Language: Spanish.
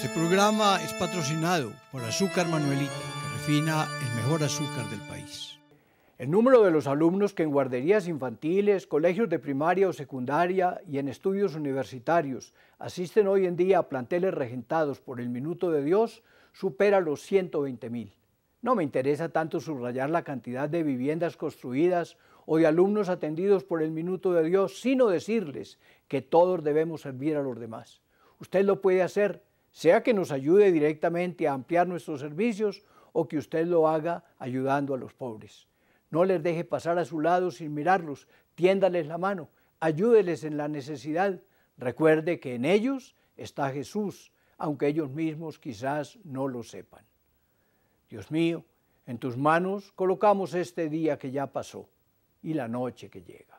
Este programa es patrocinado por Azúcar Manuelita, que refina el mejor azúcar del país. El número de los alumnos que en guarderías infantiles, colegios de primaria o secundaria y en estudios universitarios asisten hoy en día a planteles regentados por el Minuto de Dios supera los 120 mil. No me interesa tanto subrayar la cantidad de viviendas construidas o de alumnos atendidos por el Minuto de Dios, sino decirles que todos debemos servir a los demás. Usted lo puede hacer sea que nos ayude directamente a ampliar nuestros servicios o que usted lo haga ayudando a los pobres. No les deje pasar a su lado sin mirarlos, tiéndales la mano, ayúdeles en la necesidad. Recuerde que en ellos está Jesús, aunque ellos mismos quizás no lo sepan. Dios mío, en tus manos colocamos este día que ya pasó y la noche que llega.